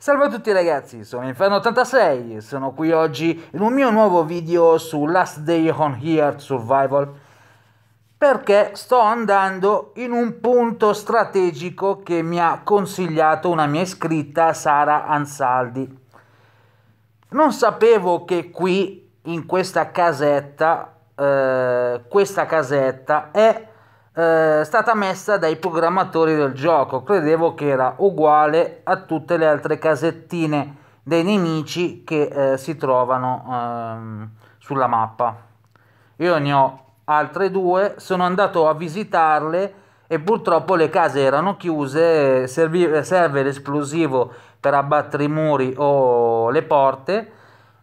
Salve a tutti ragazzi, sono Inferno86 e sono qui oggi in un mio nuovo video su Last Day on Earth Survival perché sto andando in un punto strategico che mi ha consigliato una mia iscritta Sara Ansaldi. Non sapevo che qui in questa casetta, eh, questa casetta è eh, stata messa dai programmatori del gioco. Credevo che era uguale a tutte le altre casettine dei nemici che eh, si trovano ehm, sulla mappa. Io ne ho altre due, sono andato a visitarle e purtroppo le case erano chiuse, serve, serve l'esplosivo per abbattere i muri o le porte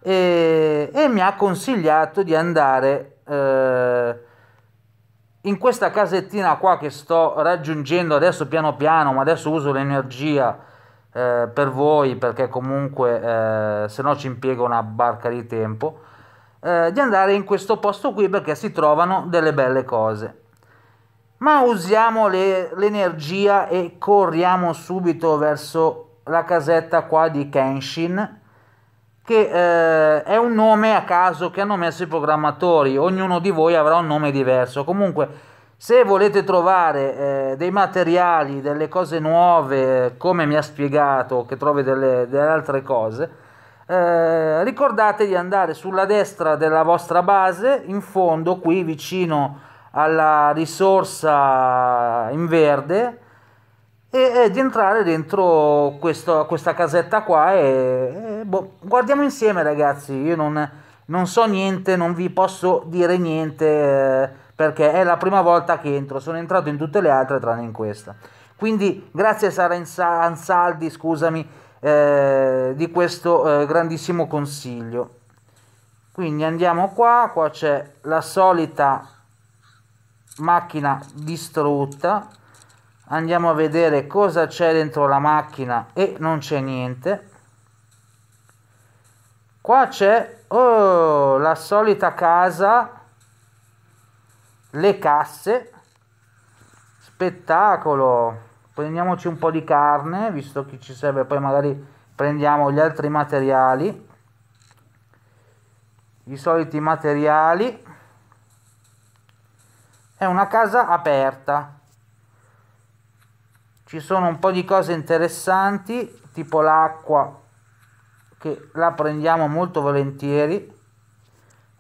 e, e mi ha consigliato di andare eh, in questa casettina qua che sto raggiungendo adesso piano piano, ma adesso uso l'energia eh, per voi perché comunque eh, se no ci impiego una barca di tempo, eh, di andare in questo posto qui perché si trovano delle belle cose. Ma usiamo l'energia e corriamo subito verso la casetta qua di Kenshin che eh, è un nome a caso che hanno messo i programmatori, ognuno di voi avrà un nome diverso. Comunque, se volete trovare eh, dei materiali, delle cose nuove, come mi ha spiegato, che trovi delle, delle altre cose, eh, ricordate di andare sulla destra della vostra base, in fondo, qui vicino alla risorsa in verde, di entrare dentro questo, questa casetta qua e, e boh, guardiamo insieme ragazzi, io non, non, so niente, non vi posso dire niente eh, perché è la prima volta che entro, sono entrato in tutte le altre tranne in questa. Quindi grazie Sara Ansaldi, scusami, eh, di questo eh, grandissimo consiglio. Quindi andiamo qua, qua c'è la solita macchina distrutta andiamo a vedere cosa c'è dentro la macchina e non c'è niente qua c'è oh, la solita casa le casse spettacolo prendiamoci un po' di carne visto che ci serve poi magari prendiamo gli altri materiali i soliti materiali è una casa aperta ci sono un po' di cose interessanti tipo l'acqua che la prendiamo molto volentieri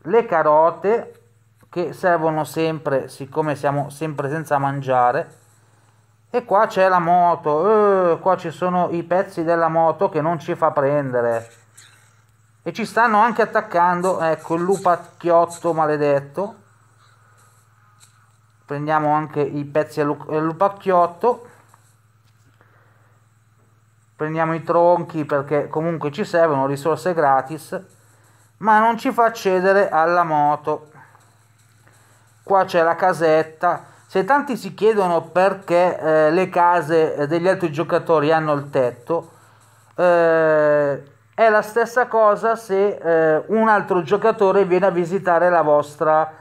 le carote che servono sempre siccome siamo sempre senza mangiare e qua c'è la moto eh, qua ci sono i pezzi della moto che non ci fa prendere e ci stanno anche attaccando ecco il lupacchiotto maledetto prendiamo anche i pezzi del eh, lupacchiotto prendiamo i tronchi perché comunque ci servono risorse gratis ma non ci fa accedere alla moto qua c'è la casetta se tanti si chiedono perché eh, le case degli altri giocatori hanno il tetto eh, è la stessa cosa se eh, un altro giocatore viene a visitare la vostra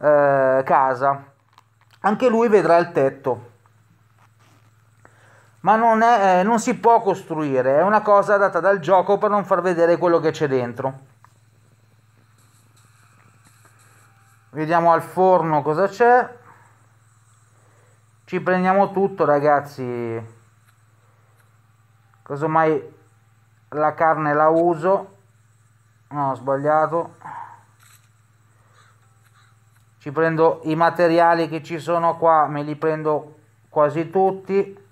eh, casa anche lui vedrà il tetto ma non, è, eh, non si può costruire, è una cosa data dal gioco per non far vedere quello che c'è dentro. Vediamo al forno cosa c'è. Ci prendiamo tutto ragazzi. Casomai la carne la uso. No, ho sbagliato. Ci prendo i materiali che ci sono qua, me li prendo quasi tutti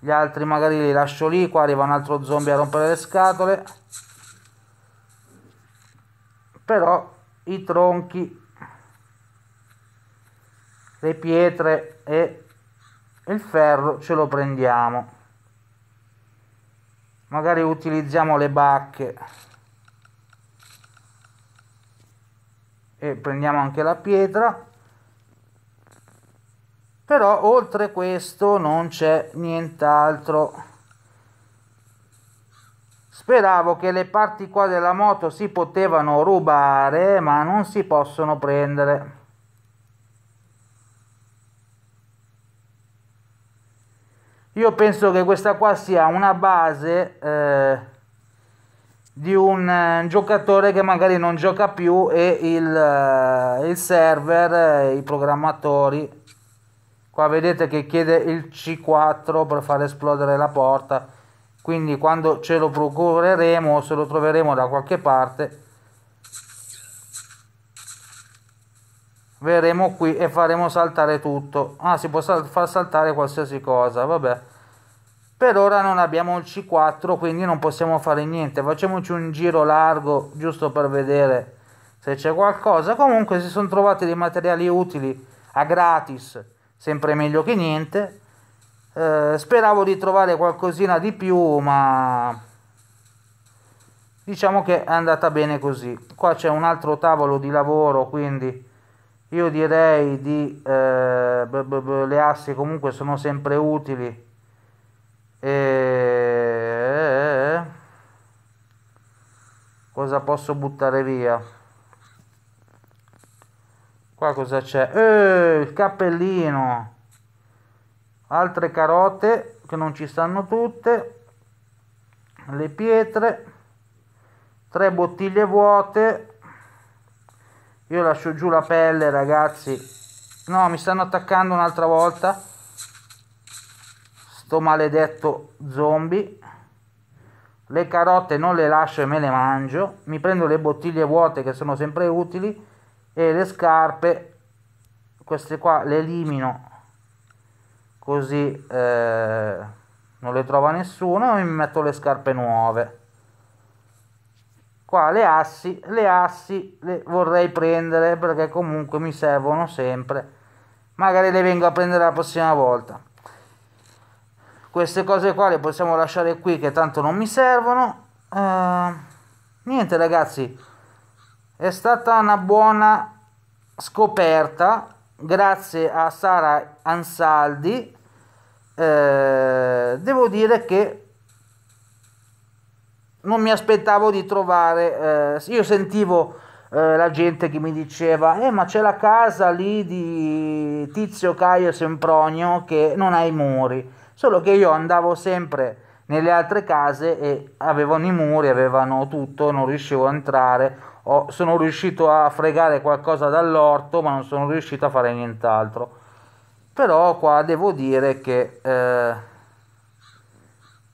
gli altri magari li lascio lì, qua arriva un altro zombie a rompere le scatole. Però i tronchi, le pietre e il ferro ce lo prendiamo. Magari utilizziamo le bacche e prendiamo anche la pietra però oltre questo non c'è nient'altro speravo che le parti qua della moto si potevano rubare ma non si possono prendere io penso che questa qua sia una base eh, di un eh, giocatore che magari non gioca più e il, eh, il server, eh, i programmatori qua vedete che chiede il C4 per far esplodere la porta quindi quando ce lo procureremo se lo troveremo da qualche parte verremo qui e faremo saltare tutto ah si può sal far saltare qualsiasi cosa vabbè per ora non abbiamo il C4 quindi non possiamo fare niente facciamoci un giro largo giusto per vedere se c'è qualcosa comunque si sono trovati dei materiali utili a gratis sempre meglio che niente. Eh, speravo di trovare qualcosina di più, ma diciamo che è andata bene così. Qua c'è un altro tavolo di lavoro, quindi io direi di... Eh, b -b -b le assi comunque sono sempre utili. E... Cosa posso buttare via? Qua cosa c'è? Eh, il cappellino. Altre carote che non ci stanno tutte. Le pietre. Tre bottiglie vuote. Io lascio giù la pelle, ragazzi. No, mi stanno attaccando un'altra volta. Sto maledetto zombie. Le carote non le lascio e me le mangio. Mi prendo le bottiglie vuote che sono sempre utili e le scarpe queste qua le elimino così eh, non le trova nessuno e mi metto le scarpe nuove qua le assi le assi le vorrei prendere perché comunque mi servono sempre magari le vengo a prendere la prossima volta queste cose qua le possiamo lasciare qui che tanto non mi servono eh, niente ragazzi è stata una buona scoperta grazie a Sara Ansaldi. Eh, devo dire che non mi aspettavo di trovare, eh, io sentivo eh, la gente che mi diceva, eh ma c'è la casa lì di Tizio Caio Sempronio che non ha i muri, solo che io andavo sempre nelle altre case e avevano i muri, avevano tutto, non riuscivo a entrare ho, sono riuscito a fregare qualcosa dall'orto ma non sono riuscito a fare nient'altro però qua devo dire che eh,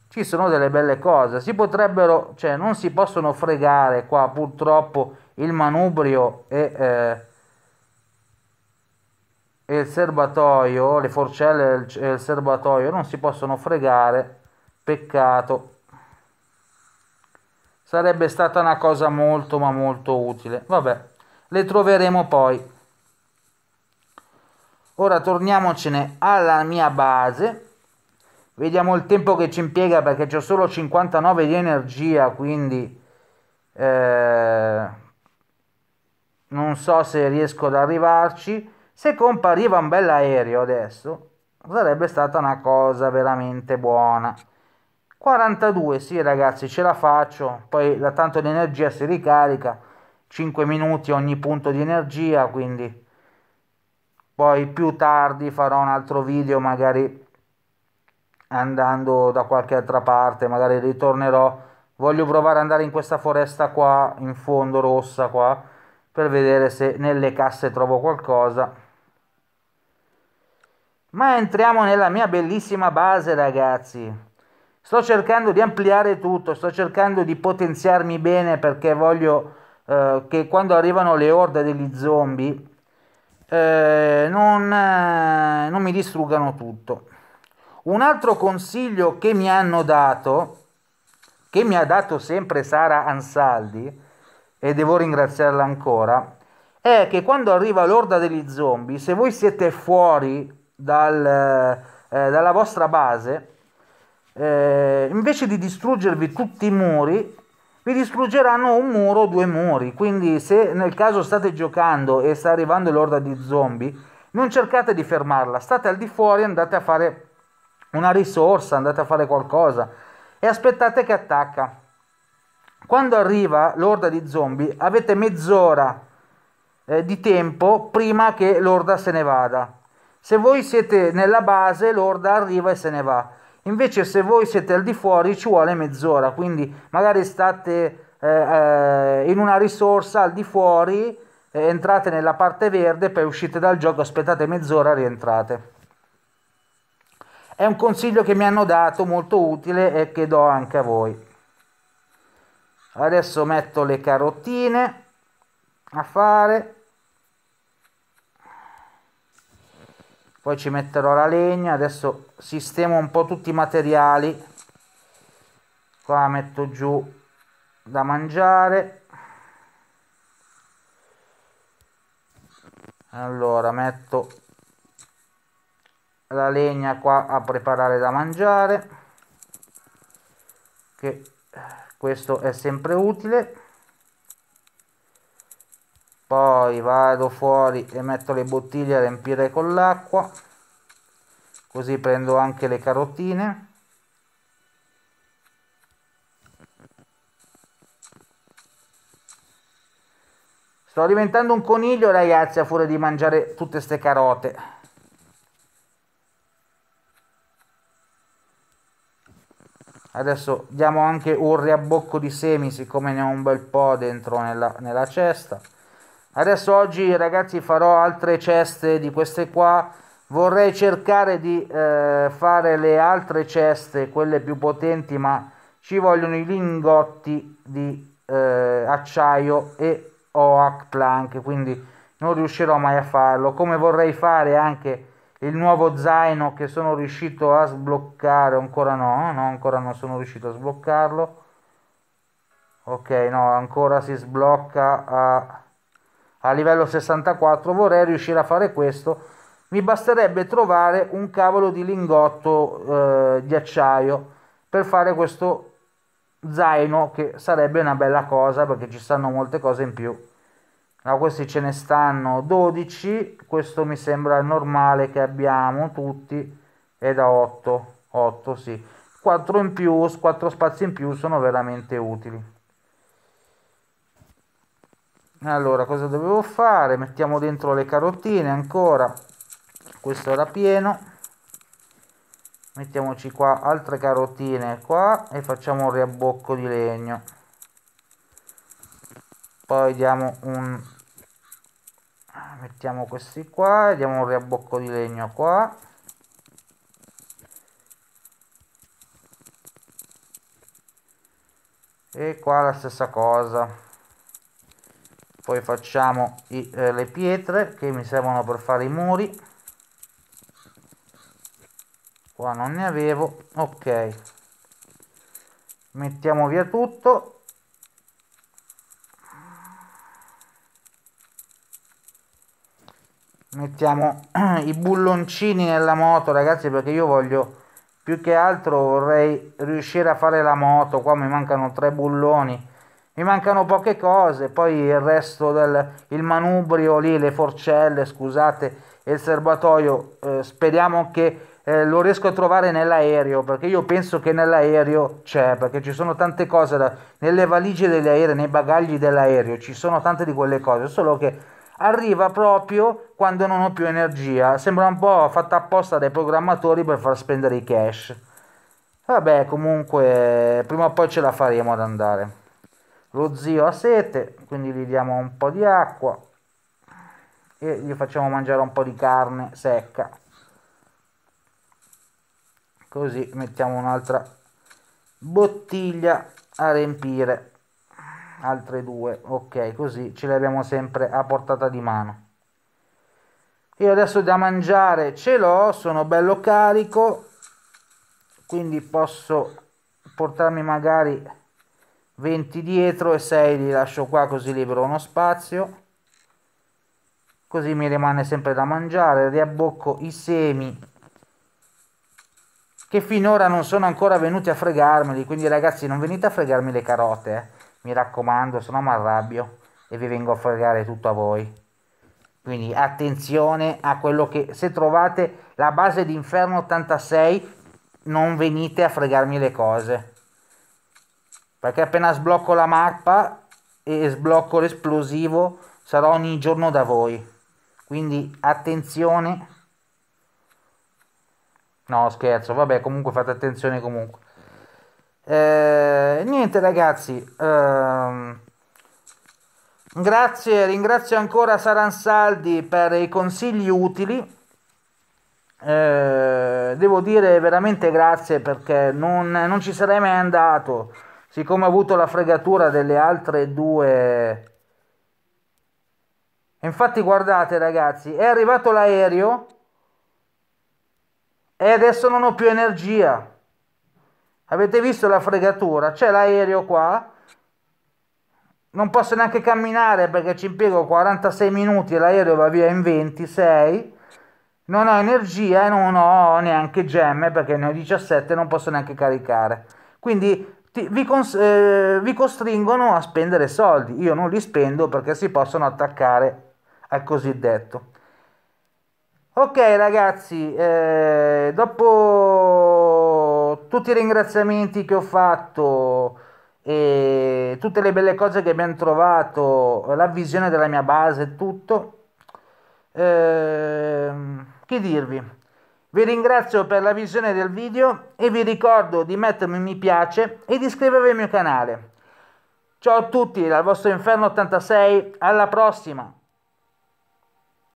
ci sono delle belle cose si potrebbero cioè non si possono fregare qua purtroppo il manubrio e, eh, e il serbatoio le forcelle e il serbatoio non si possono fregare peccato Sarebbe stata una cosa molto ma molto utile. Vabbè, le troveremo poi. Ora torniamocene alla mia base. Vediamo il tempo che ci impiega perché ho solo 59 di energia, quindi eh, non so se riesco ad arrivarci. Se compariva un bel aereo adesso, sarebbe stata una cosa veramente buona. 42, sì ragazzi ce la faccio, poi da tanto l'energia si ricarica, 5 minuti ogni punto di energia, quindi poi più tardi farò un altro video magari andando da qualche altra parte, magari ritornerò, voglio provare ad andare in questa foresta qua, in fondo rossa qua, per vedere se nelle casse trovo qualcosa. Ma entriamo nella mia bellissima base ragazzi sto cercando di ampliare tutto, sto cercando di potenziarmi bene perché voglio eh, che quando arrivano le orde degli zombie eh, non, eh, non mi distruggano tutto. Un altro consiglio che mi hanno dato, che mi ha dato sempre Sara Ansaldi, e devo ringraziarla ancora, è che quando arriva l'orda degli zombie, se voi siete fuori dal, eh, dalla vostra base, eh, invece di distruggervi tutti i muri, vi distruggeranno un muro o due muri. Quindi, se nel caso state giocando e sta arrivando l'orda di zombie, non cercate di fermarla, state al di fuori, andate a fare una risorsa, andate a fare qualcosa e aspettate che attacca. Quando arriva l'orda di zombie, avete mezz'ora eh, di tempo prima che l'orda se ne vada. Se voi siete nella base, l'orda arriva e se ne va Invece se voi siete al di fuori ci vuole mezz'ora, quindi magari state eh, eh, in una risorsa al di fuori, eh, entrate nella parte verde, poi uscite dal gioco, aspettate mezz'ora, e rientrate. È un consiglio che mi hanno dato molto utile e che do anche a voi. Adesso metto le carottine a fare poi ci metterò la legna adesso sistemo un po' tutti i materiali qua metto giù da mangiare allora metto la legna qua a preparare da mangiare che questo è sempre utile poi vado fuori e metto le bottiglie a riempire con l'acqua così prendo anche le carotine sto diventando un coniglio ragazzi a furia di mangiare tutte ste carote adesso diamo anche un riabbocco di semi siccome ne ho un bel po' dentro nella, nella cesta adesso oggi ragazzi farò altre ceste di queste qua vorrei cercare di eh, fare le altre ceste quelle più potenti ma ci vogliono i lingotti di eh, acciaio e oak plank quindi non riuscirò mai a farlo come vorrei fare anche il nuovo zaino che sono riuscito a sbloccare ancora no, no ancora non sono riuscito a sbloccarlo ok no ancora si sblocca a a livello 64 vorrei riuscire a fare questo mi basterebbe trovare un cavolo di lingotto eh, di acciaio per fare questo zaino che sarebbe una bella cosa perché ci stanno molte cose in più allora, questi ce ne stanno 12 questo mi sembra normale che abbiamo tutti è da 8 8 sì 4 in più 4 spazi in più sono veramente utili allora cosa dovevo fare mettiamo dentro le carotine ancora questo era pieno mettiamoci qua altre carotine qua e facciamo un riabbocco di legno poi diamo un mettiamo questi qua e diamo un riabbocco di legno qua e qua la stessa cosa poi facciamo i, eh, le pietre che mi servono per fare i muri qua non ne avevo ok mettiamo via tutto mettiamo i bulloncini nella moto ragazzi perché io voglio più che altro vorrei riuscire a fare la moto qua mi mancano tre bulloni mi mancano poche cose, poi il resto del il manubrio lì, le forcelle, scusate, e il serbatoio, eh, speriamo che eh, lo riesco a trovare nell'aereo, perché io penso che nell'aereo c'è, perché ci sono tante cose, da, nelle valigie degli aerei, nei bagagli dell'aereo, ci sono tante di quelle cose, solo che arriva proprio quando non ho più energia, sembra un po' fatta apposta dai programmatori per far spendere i cash. Vabbè, comunque, prima o poi ce la faremo ad andare lo zio ha sete, quindi gli diamo un po' di acqua e gli facciamo mangiare un po' di carne secca. Così mettiamo un'altra bottiglia a riempire, altre due, ok, così ce le abbiamo sempre a portata di mano. Io adesso da mangiare ce l'ho, sono bello carico, quindi posso portarmi magari 20 dietro e 6 li lascio qua così libero uno spazio così mi rimane sempre da mangiare riabbocco i semi che finora non sono ancora venuti a fregarmeli quindi ragazzi non venite a fregarmi le carote eh. mi raccomando se no mi arrabbio e vi vengo a fregare tutto a voi quindi attenzione a quello che se trovate la base d'inferno 86 non venite a fregarmi le cose perché appena sblocco la mappa e sblocco l'esplosivo sarò ogni giorno da voi quindi attenzione no scherzo vabbè comunque fate attenzione comunque eh, niente ragazzi ehm, grazie ringrazio ancora Saransaldi per i consigli utili eh, devo dire veramente grazie perché non, non ci sarei mai andato siccome ha avuto la fregatura delle altre due infatti guardate ragazzi è arrivato l'aereo e adesso non ho più energia avete visto la fregatura c'è l'aereo qua non posso neanche camminare perché ci impiego 46 minuti e l'aereo va via in 26 non ho energia e non ho neanche gemme perché ne ho 17 non posso neanche caricare quindi ti, vi, cons- eh, vi costringono a spendere soldi. Io non li spendo perché si possono attaccare al cosiddetto. Ok ragazzi, eh, dopo tutti i ringraziamenti che ho fatto e tutte le belle cose che abbiamo trovato, la visione della mia base, tutto, eh, che dirvi? Vi ringrazio per la visione del video e vi ricordo di mettermi mi piace e di iscrivervi al mio canale. Ciao a tutti dal vostro Inferno 86, alla prossima!